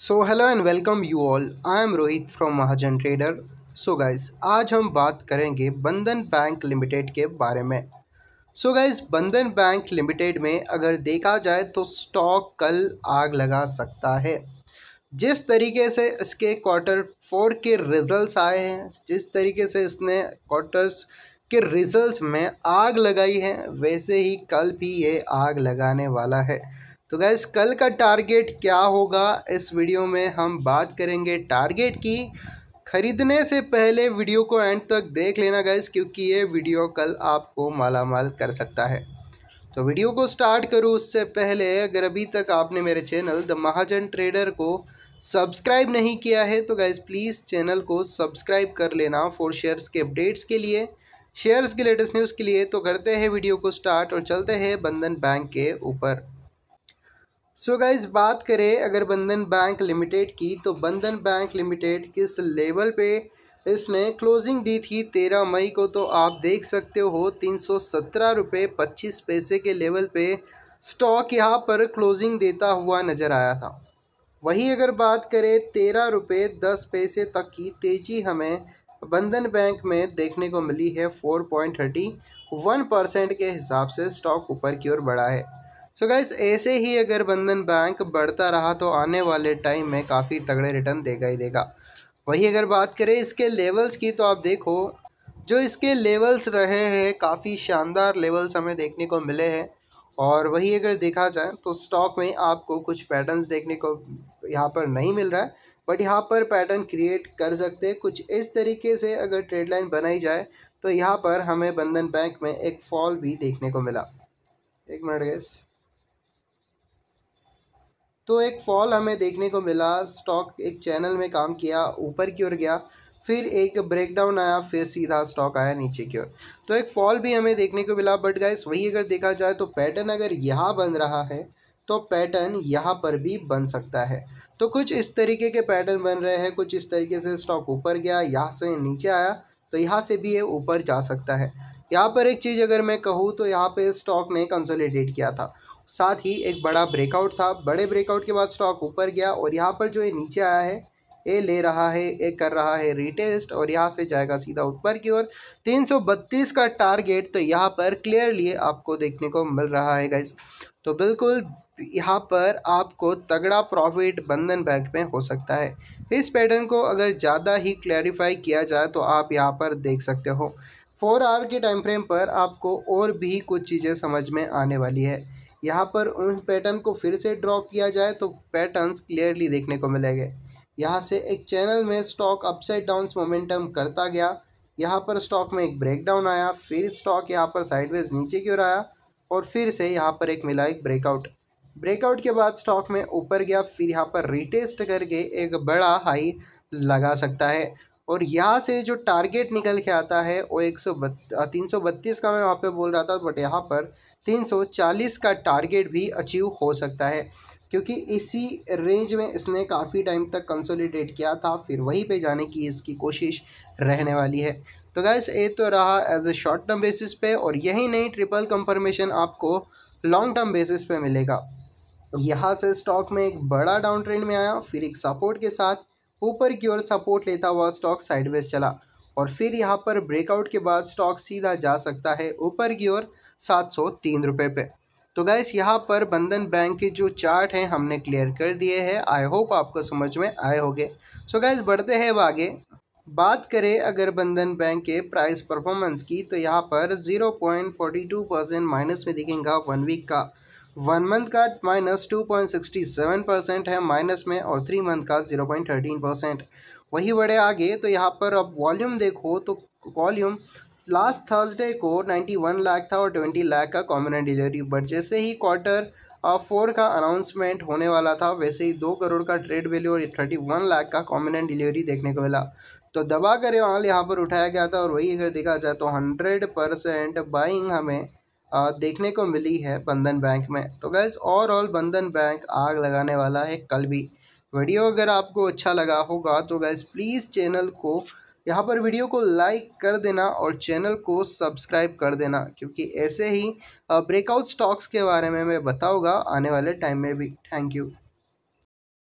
so hello and welcome you all I am Rohit from Mahajan trader so guys आज हम बात करेंगे बंधन बैंक लिमिटेड के बारे में so guys Bandhan bank limited में अगर देखा जाए तो स्टॉक कल आग लगा सकता है जिस तरीके से इसके क्वार्टर फोर के रिजल्ट्स आए हैं जिस तरीके से इसने क्वार्टर्स के रिजल्ट्स में आग लगाई है वैसे ही कल भी ये आग लगाने वाला है तो गैस कल का टारगेट क्या होगा इस वीडियो में हम बात करेंगे टारगेट की खरीदने से पहले वीडियो को एंड तक देख लेना गैस क्योंकि ये वीडियो कल आपको माला माल कर सकता है तो वीडियो को स्टार्ट करूँ उससे पहले अगर अभी तक आपने मेरे चैनल द महाजन ट्रेडर को सब्सक्राइब नहीं किया है तो गैस प्लीज़ चैनल को सब्सक्राइब कर लेना फॉर शेयर्स के अपडेट्स के लिए शेयर्स के लेटेस्ट न्यूज़ के लिए तो करते हैं वीडियो को स्टार्ट और चलते हैं बंधन बैंक के ऊपर सो so गाइज बात करें अगर बंधन बैंक लिमिटेड की तो बंधन बैंक लिमिटेड किस लेवल पे इसने क्लोजिंग दी थी तेरह मई को तो आप देख सकते हो तीन सौ सत्रह रुपये पच्चीस पैसे के लेवल पे स्टॉक यहाँ पर क्लोजिंग देता हुआ नज़र आया था वहीं अगर बात करें तेरह रुपये दस पैसे तक की तेज़ी हमें बंधन बैंक में देखने को मिली है four point thirty one percent के हिसाब से स्टॉक ऊपर की ओर बढ़ा है सो गाइज ऐसे ही अगर बंधन बैंक बढ़ता रहा तो आने वाले टाइम में काफ़ी तगड़े रिटर्न देगा ही देगा वही अगर बात करें इसके लेवल्स की तो आप देखो जो इसके लेवल्स रहे हैं काफ़ी शानदार लेवल्स हमें देखने को मिले हैं और वही अगर देखा जाए तो स्टॉक में आपको कुछ पैटर्न्स देखने को यहाँ पर नहीं मिल रहा है बट यहाँ पर पैटर्न क्रिएट कर सकते हैं कुछ इस तरीके से अगर ट्रेड लाइन बनाई जाए तो यहाँ पर हमें बंधन बैंक में एक फॉल भी देखने को मिला एक मिनट गैस तो एक फॉल हमें देखने को मिला स्टॉक एक चैनल में काम किया ऊपर की ओर गया फिर एक ब्रेकडाउन आया फिर सीधा स्टॉक आया नीचे की ओर तो एक फॉल भी हमें देखने को मिला बट गाइस वही अगर देखा जाए तो पैटर्न अगर यहाँ बन रहा है तो पैटर्न यहाँ पर भी बन सकता है तो कुछ इस तरीके के पैटर्न बन रहे हैं कुछ इस तरीके से स्टॉक ऊपर गया यहाँ से नीचे आया तो यहाँ से भी ये ऊपर जा सकता है यहाँ पर एक चीज़ अगर मैं कहूँ तो यहाँ पर स्टॉक ने कंसोलिडेट किया था साथ ही एक बड़ा ब्रेकआउट था बड़े ब्रेकआउट के बाद स्टॉक ऊपर गया और यहाँ पर जो ये नीचे आया है ए ले रहा है ए कर रहा है रिटेस्ट और यहाँ से जाएगा सीधा ऊपर की ओर 332 का टारगेट तो यहाँ पर क्लियरली आपको देखने को मिल रहा है गाइस तो बिल्कुल यहाँ पर आपको तगड़ा प्रॉफिट बंधन बैंक में हो सकता है इस पैटर्न को अगर ज़्यादा ही क्लैरिफाई किया जाए तो आप यहाँ पर देख सकते हो फोर आवर के टाइम फ्रेम पर आपको और भी कुछ चीज़ें समझ में आने वाली है यहाँ पर उन पैटर्न को फिर से ड्रॉ किया जाए तो पैटर्न्स क्लियरली देखने को मिलेंगे यहाँ से एक चैनल में स्टॉक अपसाइड डाउन मोमेंटम करता गया यहाँ पर स्टॉक में एक ब्रेकडाउन आया फिर स्टॉक यहाँ पर साइडवेज नीचे की ओर आया और फिर से यहाँ पर एक मिला एक ब्रेकआउट ब्रेकआउट के बाद स्टॉक में ऊपर गया फिर यहाँ पर रिटेस्ट करके एक बड़ा हाई लगा सकता है और यहाँ से जो टारगेट निकल के आता है वो एक सौ तीन सौ बत्तीस का मैं वहाँ पर बोल रहा था बट यहाँ पर 340 का टारगेट भी अचीव हो सकता है क्योंकि इसी रेंज में इसने काफ़ी टाइम तक कंसोलिडेट किया था फिर वहीं पे जाने की इसकी कोशिश रहने वाली है तो गैस ये तो रहा as a short term basis पे और यही नहीं ट्रिपल कंफर्मेशन आपको लॉन्ग टर्म बेसिस पे मिलेगा यहाँ से स्टॉक में एक बड़ा डाउन ट्रेंड में आया फिर एक सपोर्ट के साथ ऊपर की ओर सपोर्ट लेता हुआ स्टॉक साइडवेज चला और फिर यहाँ पर ब्रेकआउट के बाद स्टॉक सीधा जा सकता है ऊपर की ओर सात सौ तीन रुपये पे तो गैस यहाँ पर बंधन बैंक के जो चार्ट हैं हमने क्लियर कर दिए हैं आई होप आपको समझ में आए होंगे सो गैस बढ़ते हैं आगे बात करें अगर बंधन बैंक के प्राइस परफॉर्मेंस की तो यहाँ पर zero point forty two percent minus में दिखेगा वन वीक का वन मंथ का minus two point sixty seven percent है माइनस में और थ्री मंथ का जीरो पॉइंट थर्टीन परसेंट वही बढ़े आगे तो यहाँ पर अब वॉल्यूम देखो तो वॉल्यूम लास्ट थर्सडे को 91 लाख था और 20 लाख का कॉमन एंड डिलीवरी बट जैसे ही क्वार्टर फोर uh, का अनाउंसमेंट होने वाला था वैसे ही दो करोड़ का ट्रेड वैल्यू और थर्टी वन लाख का कॉमन एंड डिलीवरी देखने को मिला तो दबा कर वाल यहाँ पर उठाया गया था और वही अगर देखा जाए तो हंड्रेड परसेंट बाइंग हमें uh, देखने को मिली है बंधन बैंक में तो गैस ओवरऑल बंधन बैंक आग लगाने वाला है कल भी वीडियो अगर आपको अच्छा लगा होगा तो गैस प्लीज़ चैनल को यहाँ पर वीडियो को लाइक कर देना और चैनल को सब्सक्राइब कर देना क्योंकि ऐसे ही ब्रेकआउट स्टॉक्स के बारे में मैं बताऊँगा आने वाले टाइम में भी थैंक यू